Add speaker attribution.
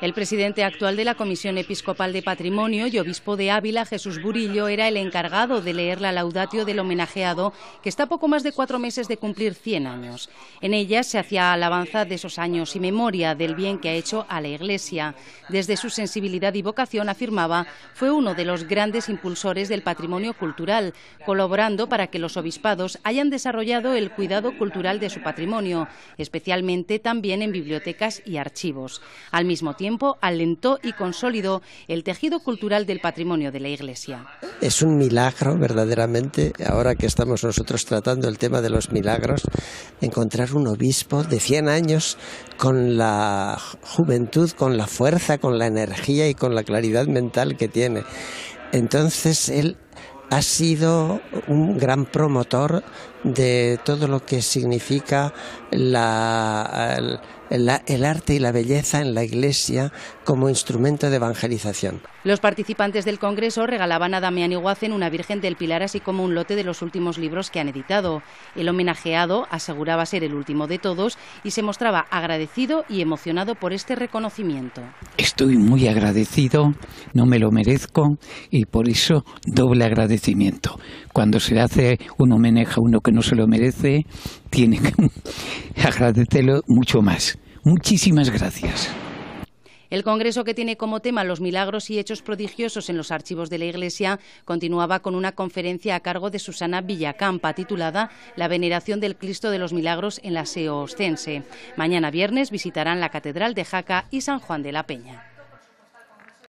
Speaker 1: El presidente actual de la Comisión Episcopal de Patrimonio y obispo de Ávila, Jesús Burillo, era el encargado de leer la laudatio del homenajeado, que está poco más de cuatro meses de cumplir 100 años. En ella se hacía alabanza de esos años y memoria del bien que ha hecho a la Iglesia. Desde su sensibilidad y vocación, afirmaba, fue uno de los grandes impulsores del patrimonio cultural, colaborando para que los obispados hayan desarrollado el cuidado cultural de su patrimonio, especialmente también en bibliotecas y archivos mismo tiempo alentó y consolidó el tejido cultural del patrimonio de la Iglesia.
Speaker 2: Es un milagro verdaderamente, ahora que estamos nosotros tratando el tema de los milagros, encontrar un obispo de 100 años con la juventud, con la fuerza, con la energía y con la claridad mental que tiene. Entonces él ha sido un gran promotor de todo lo que significa la, el, arte y la belleza en la iglesia como instrumento de evangelización.
Speaker 1: Los participantes del Congreso regalaban a Damián Iguacen una Virgen del Pilar, así como un lote de los últimos libros que han editado. El homenajeado aseguraba ser el último de todos y se mostraba agradecido y emocionado por este reconocimiento.
Speaker 3: Estoy muy agradecido, no me lo merezco y por eso doble agradecimiento. Cuando se hace un homenaje a uno que no se lo merece, tiene que agradecerlo mucho más. Muchísimas gracias.
Speaker 1: El Congreso, que tiene como tema los milagros y hechos prodigiosos en los archivos de la Iglesia, continuaba con una conferencia a cargo de Susana Villacampa, titulada La veneración del Cristo de los Milagros en la Seo Ostense. Mañana viernes visitarán la Catedral de Jaca y San Juan de la Peña.